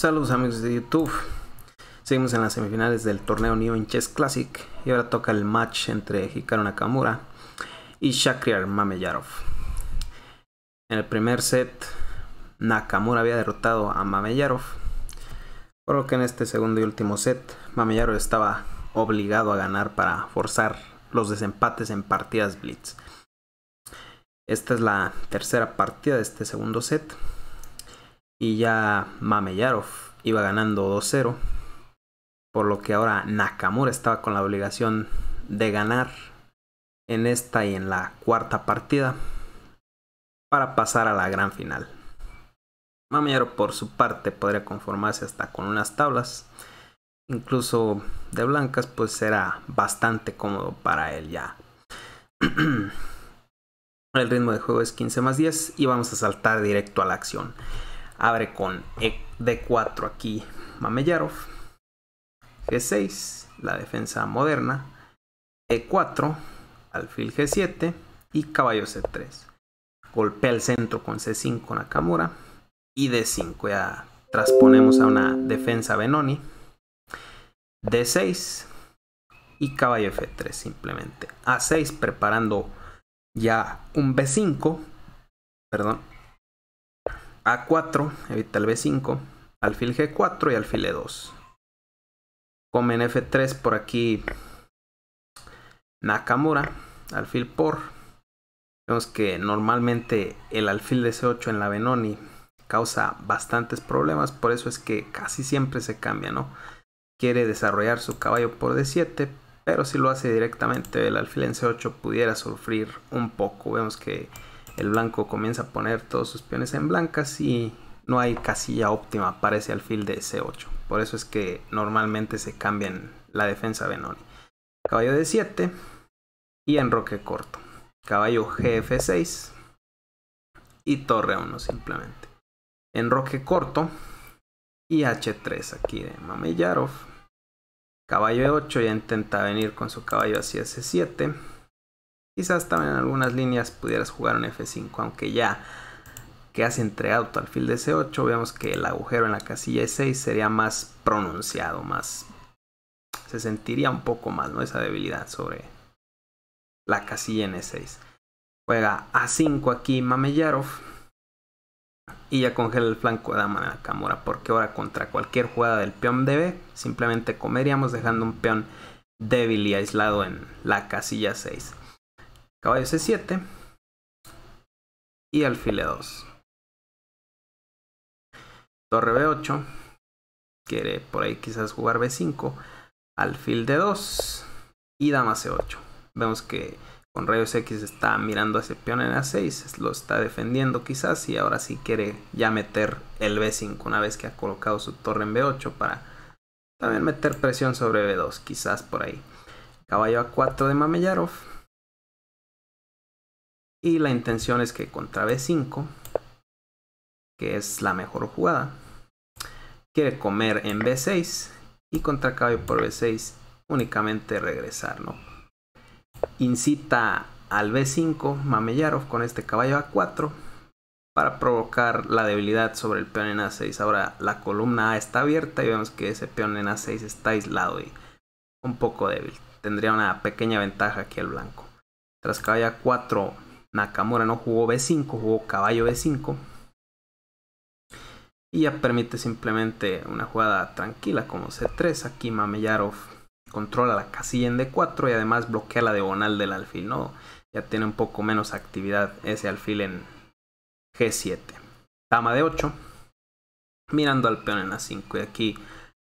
Saludos amigos de YouTube. Seguimos en las semifinales del torneo New Chess Classic y ahora toca el match entre Hikaru Nakamura y Shakriar Mameyarov. En el primer set Nakamura había derrotado a Mameyarov, por lo que en este segundo y último set Mameyarov estaba obligado a ganar para forzar los desempates en partidas blitz. Esta es la tercera partida de este segundo set y ya Mameyarov iba ganando 2-0. Por lo que ahora Nakamura estaba con la obligación de ganar en esta y en la cuarta partida para pasar a la gran final. Mameyarov por su parte podría conformarse hasta con unas tablas, incluso de blancas, pues era bastante cómodo para él ya. El ritmo de juego es 15 más 10 y vamos a saltar directo a la acción. Abre con e D4 aquí Mameyarov. G6, la defensa moderna. E4, alfil G7 y caballo C3. Golpea el centro con C5 Nakamura y D5. Ya transponemos a una defensa Benoni. D6 y caballo F3 simplemente. A6 preparando ya un B5. Perdón, a4, evita el B5, alfil G4 y alfil E2. en F3 por aquí Nakamura, alfil por. Vemos que normalmente el alfil de C8 en la Benoni causa bastantes problemas, por eso es que casi siempre se cambia, ¿no? Quiere desarrollar su caballo por D7, pero si lo hace directamente el alfil en C8 pudiera sufrir un poco. Vemos que el blanco comienza a poner todos sus peones en blancas y no hay casilla óptima para ese alfil de C8. Por eso es que normalmente se cambian la defensa Benoni. Caballo d 7 y enroque corto. Caballo GF6 y torre 1 simplemente. Enroque corto y H3 aquí de Mameyarov. Caballo E8 ya intenta venir con su caballo hacia C7 Quizás también en algunas líneas pudieras jugar un F5, aunque ya que has entregado al alfil de C8, vemos que el agujero en la casilla E6 sería más pronunciado, más se sentiría un poco más, ¿no? Esa debilidad sobre la casilla en E6. Juega A5 aquí Mameyarov y ya congela el flanco de dama de la cámara. porque ahora contra cualquier jugada del peón DB simplemente comeríamos dejando un peón débil y aislado en la casilla 6 caballo c7 y alfil 2 torre b8 quiere por ahí quizás jugar b5 alfil d2 y dama c8 vemos que con rayos x está mirando a ese peón en a6 lo está defendiendo quizás y ahora sí quiere ya meter el b5 una vez que ha colocado su torre en b8 para también meter presión sobre b2 quizás por ahí caballo a4 de Mameyarov y la intención es que contra B5, que es la mejor jugada, quiere comer en B6 y contra caballo por B6 únicamente regresar, ¿no? Incita al B5 Mameyarov con este caballo A4 para provocar la debilidad sobre el peón en A6. Ahora la columna A está abierta y vemos que ese peón en A6 está aislado y un poco débil. Tendría una pequeña ventaja aquí el blanco. Tras caballo A4 Nakamura no jugó B5, jugó caballo B5. Y ya permite simplemente una jugada tranquila como C3. Aquí Mameyarov controla la casilla en D4 y además bloquea la diagonal del alfil. ¿no? Ya tiene un poco menos actividad ese alfil en G7. Dama D8. Mirando al peón en A5. Y aquí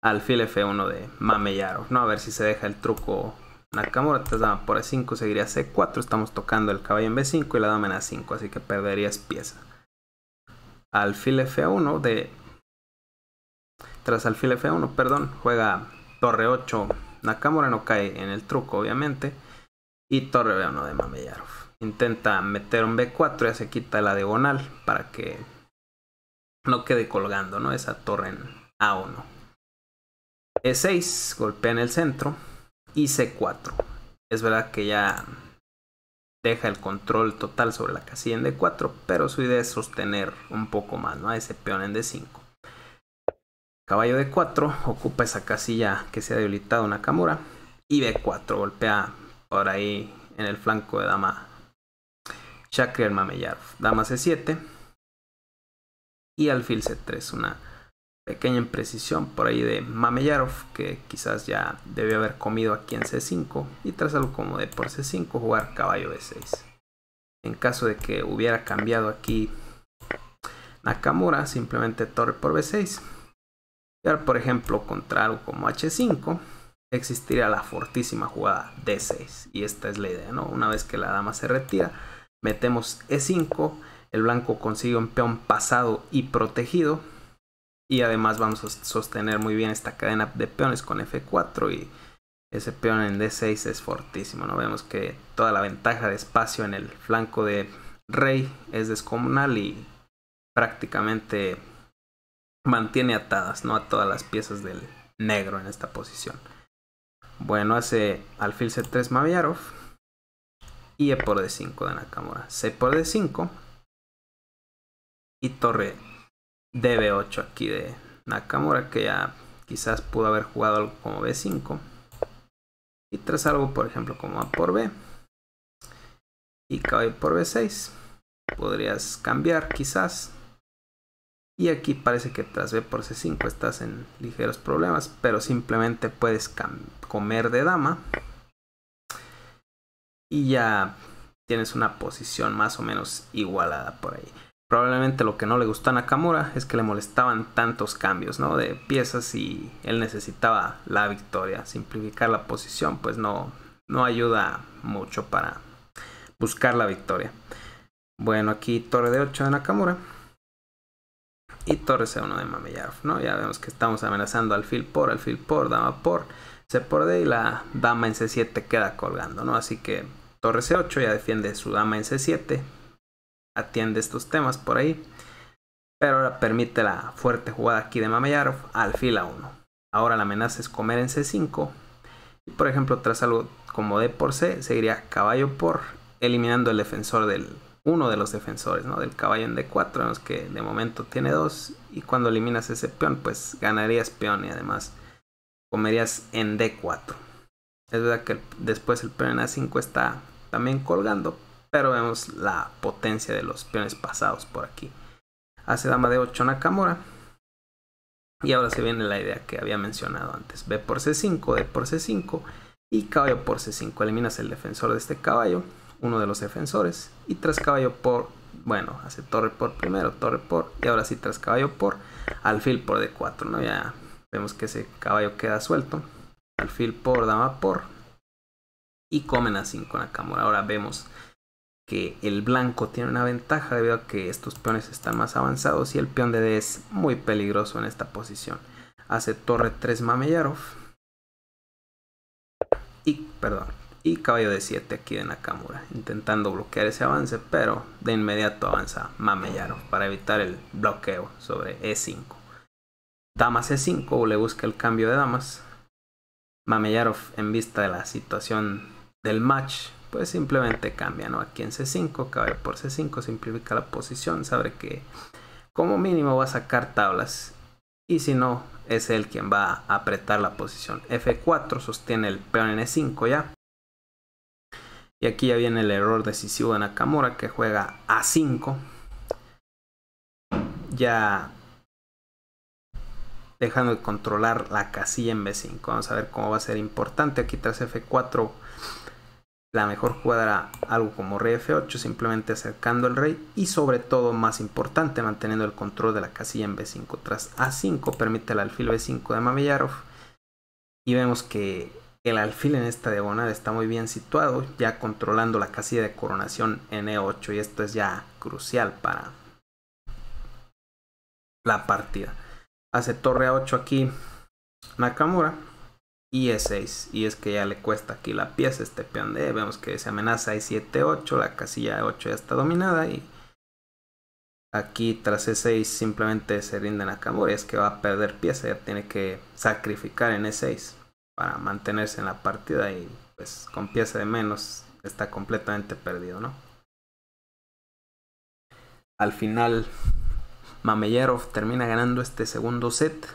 alfil F1 de Mameyarov. ¿no? A ver si se deja el truco Nakamura te da por E5 seguiría C4. Estamos tocando el caballo en B5 y la dama en A5, así que perderías pieza. Alfil F1 de... Tras alfil F1, perdón, juega torre 8. Nakamura no cae en el truco, obviamente. Y torre B1 de Mameyarov. Intenta meter un B4, ya se quita la diagonal para que no quede colgando, ¿no? Esa torre en A1. E6, golpea en el centro y C4. Es verdad que ya deja el control total sobre la casilla en D4, pero su idea es sostener un poco más ¿no? a ese peón en D5. Caballo D4 ocupa esa casilla que se ha debilitado Nakamura y B4 golpea por ahí en el flanco de dama Chakri el Mamellar. Dama C7 y alfil C3, una pequeña imprecisión por ahí de Mameyarov, que quizás ya debió haber comido aquí en C5, y tras algo como de por C5 jugar caballo B6. En caso de que hubiera cambiado aquí Nakamura, simplemente torre por B6. Y ahora, por ejemplo, contra algo como H5, existiría la fortísima jugada D6. Y esta es la idea, ¿no? Una vez que la dama se retira, metemos E5, el blanco consigue un peón pasado y protegido, y además vamos a sostener muy bien esta cadena de peones con F4 y ese peón en D6 es fortísimo, ¿no? Vemos que toda la ventaja de espacio en el flanco de rey es descomunal y prácticamente mantiene atadas, ¿no? A todas las piezas del negro en esta posición. Bueno, hace alfil C3 Maviarov y E por D5 de Nakamura. C por D5 y torre DB8 aquí de Nakamura, que ya quizás pudo haber jugado algo como B5. Y tras algo, por ejemplo, como A por B. Y kb por B6. Podrías cambiar quizás. Y aquí parece que tras B por C5 estás en ligeros problemas, pero simplemente puedes comer de dama. Y ya tienes una posición más o menos igualada por ahí. Probablemente lo que no le gustó a Nakamura es que le molestaban tantos cambios ¿no? de piezas y él necesitaba la victoria. Simplificar la posición pues no, no ayuda mucho para buscar la victoria. Bueno, aquí torre de 8 de Nakamura. Y torre C1 de Mameyarov, ¿no? Ya vemos que estamos amenazando al por, al por, dama por, C por D y la dama en C7 queda colgando, ¿no? Así que torre C8 ya defiende su dama en C7, atiende estos temas por ahí. Pero ahora permite la fuerte jugada aquí de Mamayarov al fila 1. Ahora la amenaza es comer en C5. Y por ejemplo, tras algo como D por C, seguiría caballo por, eliminando el defensor del, uno de los defensores, ¿no? Del caballo en D4, en los que de momento tiene dos. Y cuando eliminas ese peón, pues ganarías peón y además comerías en D4. Es verdad que después el peón en A5 está también colgando, pero vemos la potencia de los peones pasados por aquí. Hace dama de 8 Nakamura. Y ahora se viene la idea que había mencionado antes. B por C5, D por C5 y caballo por C5. Eliminas el defensor de este caballo, uno de los defensores. Y tres caballo por, bueno, hace torre por primero, torre por. Y ahora sí tres caballo por, alfil por D4. ¿no? Ya vemos que ese caballo queda suelto. Alfil por, dama por. Y comen a 5 Nakamura. Ahora vemos que el blanco tiene una ventaja debido a que estos peones están más avanzados y el peón de D es muy peligroso en esta posición. Hace torre 3 Mameyarov y, perdón, y caballo de 7 aquí de Nakamura, intentando bloquear ese avance, pero de inmediato avanza Mameyarov para evitar el bloqueo sobre E5. Dama C5 le busca el cambio de damas. Mameyarov en vista de la situación del match pues simplemente cambia, ¿no? Aquí en C5, cabe por C5, simplifica la posición, sabe que como mínimo va a sacar tablas y si no, es él quien va a apretar la posición. F4 sostiene el peón en E5 ya. Y aquí ya viene el error decisivo de Nakamura que juega A5. Ya dejando de controlar la casilla en B5. Vamos a ver cómo va a ser importante. Aquí tras F4 la mejor jugada era algo como rey f8, simplemente acercando al rey y sobre todo, más importante, manteniendo el control de la casilla en b5. Tras a5 permite el alfil b5 de Mameyarov y vemos que el alfil en esta diagonal está muy bien situado, ya controlando la casilla de coronación en e8 y esto es ya crucial para la partida. Hace torre a8 aquí Nakamura y E6. Y es que ya le cuesta aquí la pieza este peón de Vemos que se amenaza E7, 8. La casilla 8 ya está dominada. Y aquí tras E6 simplemente se rinde Nakamura. Y es que va a perder pieza. Ya tiene que sacrificar en E6 para mantenerse en la partida. Y pues con pieza de menos está completamente perdido, ¿no? Al final, Mameyarov termina ganando este segundo set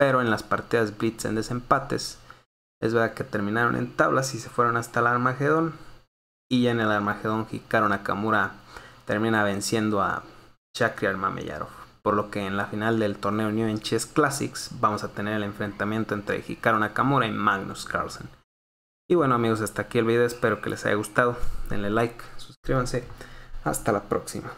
pero en las partidas blitz en desempates es verdad que terminaron en tablas y se fueron hasta el Armagedón. Y ya en el Armagedón Hikaru Nakamura termina venciendo a Chakri Armameyarov. Por lo que en la final del torneo New en Chess Classics vamos a tener el enfrentamiento entre Hikaru Nakamura y Magnus Carlsen. Y bueno amigos, hasta aquí el video, espero que les haya gustado. Denle like, suscríbanse. Hasta la próxima.